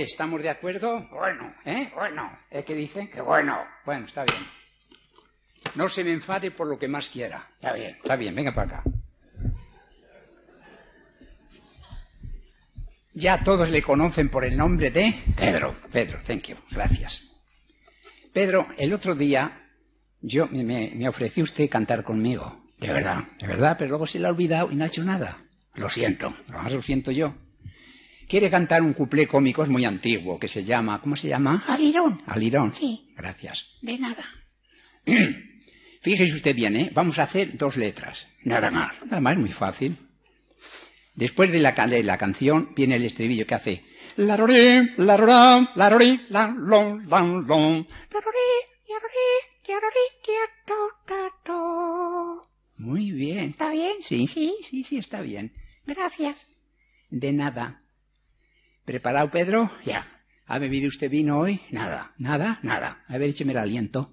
¿Estamos de acuerdo? Bueno, ¿eh? Bueno. ¿Eh? ¿Qué dice? Que bueno. Bueno, está bien. No se me enfade por lo que más quiera. Está bien. Está bien, venga para acá. Ya todos le conocen por el nombre de Pedro. Pedro, thank you, gracias. Pedro, el otro día yo me, me ofreció usted cantar conmigo. De verdad, de verdad, pero luego se le ha olvidado y no ha hecho nada. Lo siento, lo más lo siento yo quiere cantar un cuplé cómico, es muy antiguo, que se llama, ¿cómo se llama? Alirón. Alirón. Sí. Gracias. De nada. Fíjese usted bien, ¿eh? Vamos a hacer dos letras. Nada más. Nada más, es muy fácil. Después de la, canción viene el estribillo que hace la la rorá, la rorí, la la Muy bien. ¿Está bien? Sí, sí, sí, sí, está bien. Gracias. De nada. ¿Preparado, Pedro? Ya. ¿Ha bebido usted vino hoy? Nada, nada, nada. A ver, écheme el aliento.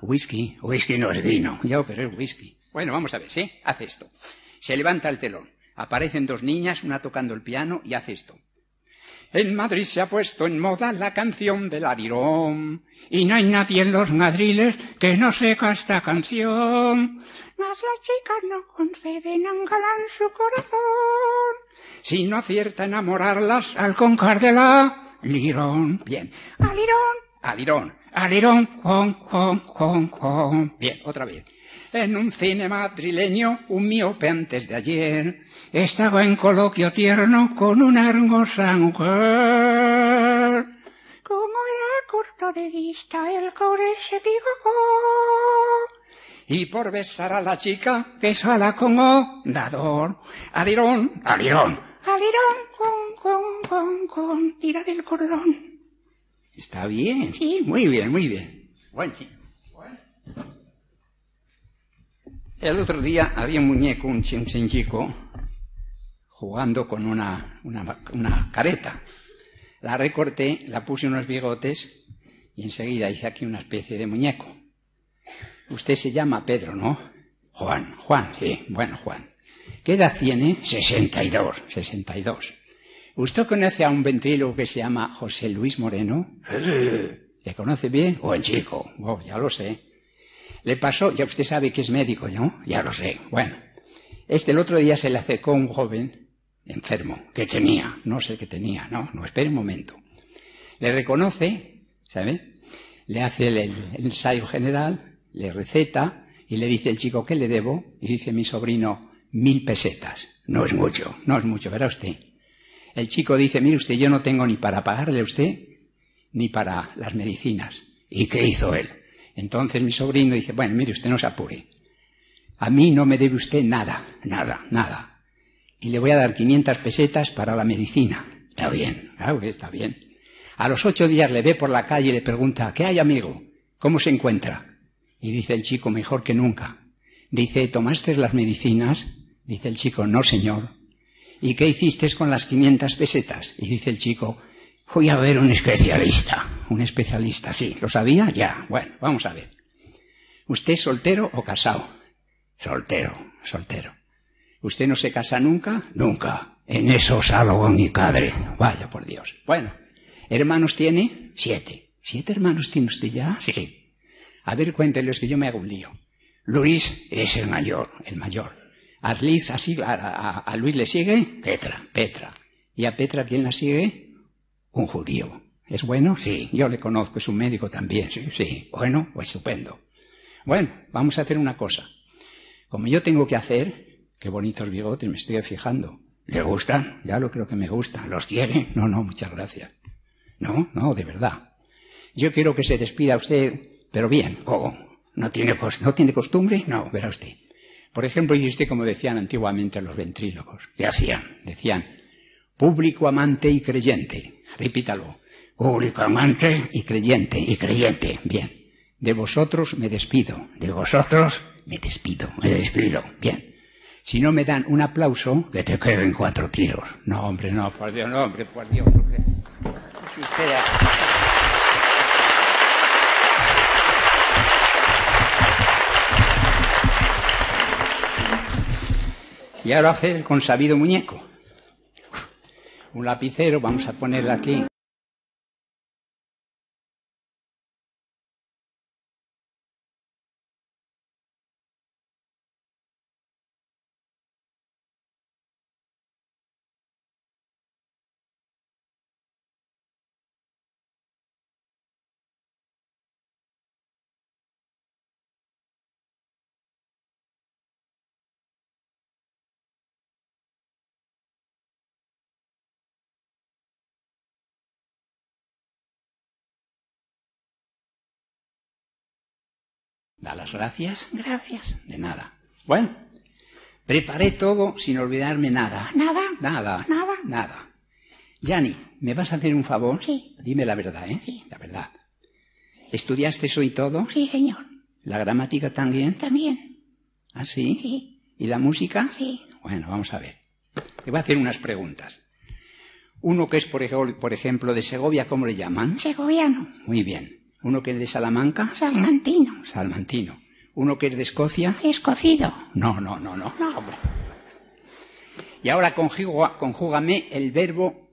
Whisky. Whisky no es vino. Ya, pero es whisky. Bueno, vamos a ver, ¿sí? Hace esto. Se levanta el telón. Aparecen dos niñas, una tocando el piano y hace esto. En Madrid se ha puesto en moda la canción del arirón. Y no hay nadie en los madriles que no seca esta canción. Mas las chicas no conceden a un su corazón. Si no acierta enamorarlas, al la... lirón. Bien. Alirón, alirón, alirón, con, con, con, con. Bien, otra vez. En un cine madrileño, un miope antes de ayer, estaba en coloquio tierno con una hermosa mujer. Como era corto de vista, el core se equivocó y por besar a la chica que sala con dador. Alirón, alirón, con, con, con, con, tira del cordón. Está bien. Sí, muy bien, muy bien. Bueno, El otro día había un muñeco, un chico, jugando con una, una, una, careta. La recorté, la puse unos bigotes y enseguida hice aquí una especie de muñeco. Usted se llama Pedro, ¿no? Juan, Juan, sí, bueno, Juan. ¿Qué edad tiene? 62, 62. ¿Usted conoce a un ventrílogo que se llama José Luis Moreno? ¿Le conoce bien? Buen chico. Oh, ya lo sé. Le pasó, ya usted sabe que es médico, ¿no? Ya lo sé. Bueno, este el otro día se le acercó un joven enfermo, que tenía, no sé qué tenía, no, no, espere un momento. Le reconoce, ¿sabe? Le hace el, el ensayo general, le receta y le dice el chico, ¿qué le debo? Y dice mi sobrino, mil pesetas. No es mucho, no es mucho, verá usted. El chico dice, mire usted, yo no tengo ni para pagarle a usted, ni para las medicinas. ¿Y qué hizo él? Entonces mi sobrino dice, bueno, mire usted, no se apure. A mí no me debe usted nada, nada, nada. Y le voy a dar 500 pesetas para la medicina. Está bien, claro que está bien. A los ocho días le ve por la calle y le pregunta, ¿qué hay amigo? ¿Cómo se encuentra? Y dice el chico, mejor que nunca. Dice, ¿tomaste las medicinas? Dice el chico, no, señor. ¿Y qué hiciste con las 500 pesetas? Y dice el chico, voy a ver un especialista. Un especialista, sí. ¿Lo sabía? Ya. Bueno, vamos a ver. ¿Usted es soltero o casado? Soltero, soltero. ¿Usted no se casa nunca? Nunca. En eso salgo mi padre. Vaya por Dios. Bueno, ¿hermanos tiene? Siete. ¿Siete hermanos tiene usted ya? Sí. A ver, cuéntenos, que yo me hago un lío. Luis es el mayor, el mayor a, Luis, a, Luis le sigue Petra, Petra. ¿Y a Petra quién la sigue? Un judío. ¿Es bueno? Sí, yo le conozco, es un médico también. Sí, bueno, pues estupendo. Bueno, vamos a hacer una cosa. Como yo tengo que hacer, qué bonitos bigotes, me estoy fijando. ¿Le gustan? Ya lo creo que me gustan. ¿Los quiere? No, no, muchas gracias. No, no, de verdad. Yo quiero que se despida usted, pero bien, ¿cómo? ¿No tiene, no tiene costumbre? No, verá usted. Por ejemplo, hiciste como decían antiguamente los ventrílogos, ¿qué hacían? Decían, público amante y creyente. Repítalo, público amante y creyente, y creyente. Bien, de vosotros me despido, de vosotros me despido, me despido. Bien, si no me dan un aplauso, que te queden cuatro tiros. No, hombre, no, por Dios, no, hombre, por Dios. Y ahora hacer el consabido muñeco. Un lapicero, vamos a ponerle aquí. Da las gracias, gracias, de nada. Bueno, preparé todo sin olvidarme nada, nada, nada, nada, nada. Yani, ¿me vas a hacer un favor? Sí. Dime la verdad, ¿eh? Sí. La verdad. ¿Estudiaste eso y todo? Sí, señor. ¿La gramática también? También. ¿Ah, sí? Sí. ¿Y la música? Sí. Bueno, vamos a ver. Te voy a hacer unas preguntas. Uno que es, por ejemplo, de Segovia, ¿cómo le llaman? Segoviano. Muy bien. Uno que es de Salamanca, salmantino. Salmantino. Uno que es de Escocia, escocido. No, no, no, no. no. Y ahora conjúgame el verbo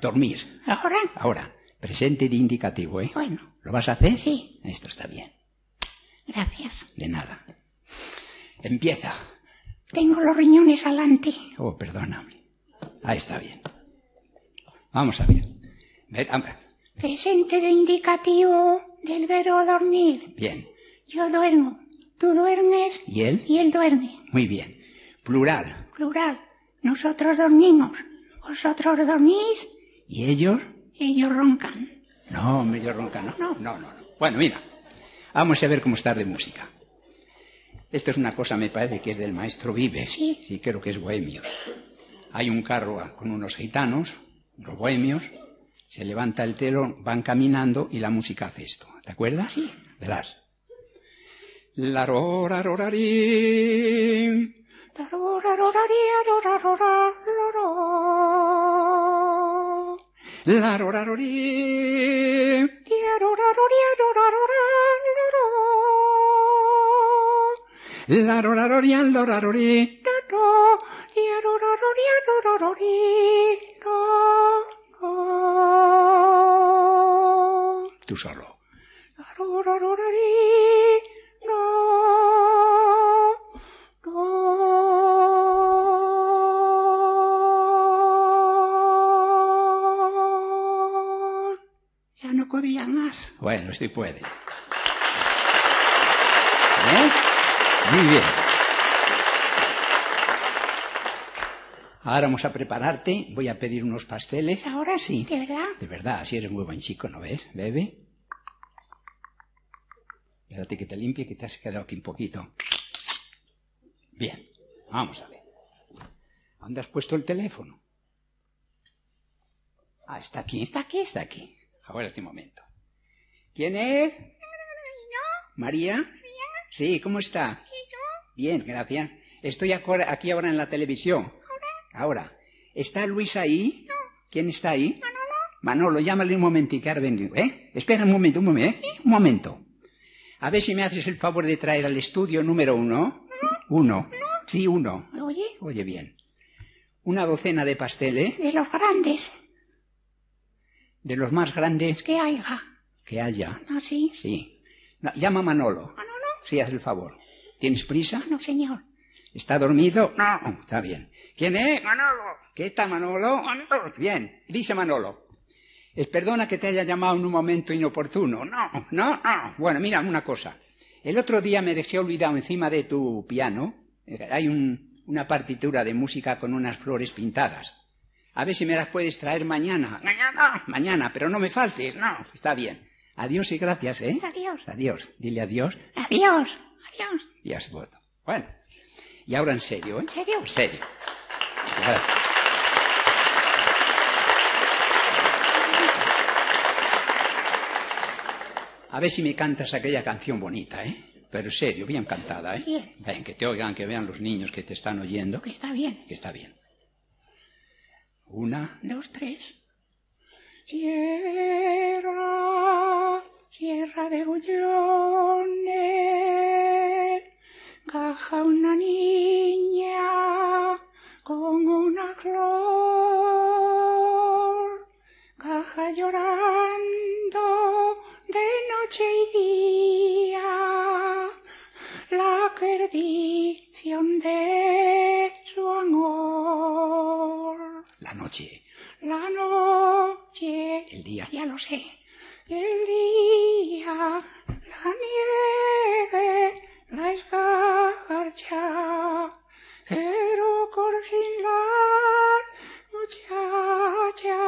dormir. ¿Ahora? Ahora. Presente de indicativo, ¿eh? Bueno. ¿Lo vas a hacer? Sí. Esto está bien. Gracias. De nada. Empieza. Tengo los riñones adelante. Oh, perdóname. Ahí está bien. Vamos a ver. Ver, Presente de indicativo del verbo dormir. Bien. Yo duermo, tú duermes. ¿Y él? Y él duerme. Muy bien. Plural. Plural. Nosotros dormimos. Vosotros dormís. ¿Y ellos? Ellos roncan. No, ellos roncan, no. No, no, no. no. Bueno, mira. Vamos a ver cómo está de música. Esto es una cosa, me parece, que es del maestro Vives. Sí. Sí, creo que es bohemio. Hay un carro con unos gitanos, los bohemios, se levanta el telón, van caminando y la música hace esto. ¿Te acuerdas? Sí. Verás. La rora rora La rora la rora La solo. Ya no podía más. Bueno, si puede. ¿Eh? Muy bien. Ahora vamos a prepararte, voy a pedir unos pasteles. Ahora sí. ¿De verdad? De verdad, si eres muy buen chico, ¿no ves? bebé? Espérate que te limpie, que te has quedado aquí un poquito. Bien, vamos a ver. ¿Dónde has puesto el teléfono? Ah, está aquí, está aquí, está aquí. Ahora un este momento. ¿Quién es? ¿María? ¿María? Sí, ¿cómo está? Bien, gracias. Estoy aquí ahora en la televisión. Ahora, ¿está Luis ahí? No. ¿Quién está ahí? Manolo. Manolo, llámale un momentico, carmen ¿eh? Espera un momento, un momento, ¿eh? Un momento. A ver si me haces el favor de traer al estudio número uno. Uno. Sí, uno. Oye. Oye, bien. Una docena de pasteles. ¿eh? De los grandes. De los más grandes. Que haya. Que haya. No, sí. Sí. llama a Manolo. Manolo. Sí, haz el favor. ¿Tienes prisa? No, señor. ¿Está dormido? No. Oh, está bien. ¿Quién es? Manolo. ¿Qué está Manolo? Manolo. Bien. Dice Manolo. es eh, perdona que te haya llamado en un momento inoportuno. No, no, no. Bueno, mira una cosa. El otro día me dejé olvidado encima de tu piano. Eh, hay una partitura de música con unas flores pintadas. A ver si me las puedes traer mañana. Mañana. Mañana, pero no me faltes. No. Está bien. Adiós y gracias, ¿eh? Adiós. Adiós. Dile adiós. Adiós. Adiós. Adiós. Bueno. Y ahora en serio, ¿eh? ¿en serio? En serio. A ver si me cantas aquella canción bonita, ¿eh? Pero en serio, bien cantada, ¿eh? Bien. Ven, que te oigan, que vean los niños que te están oyendo, que está bien, que está bien. Una, dos, tres. Sierra, sierra de Ullones, caja La noche. El día. Ya lo sé. El día. La nieve. La escarcha. Pero corgilar, muchacha.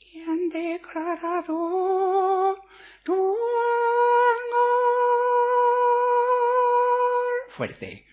Y han declarado tu amor. Fuerte.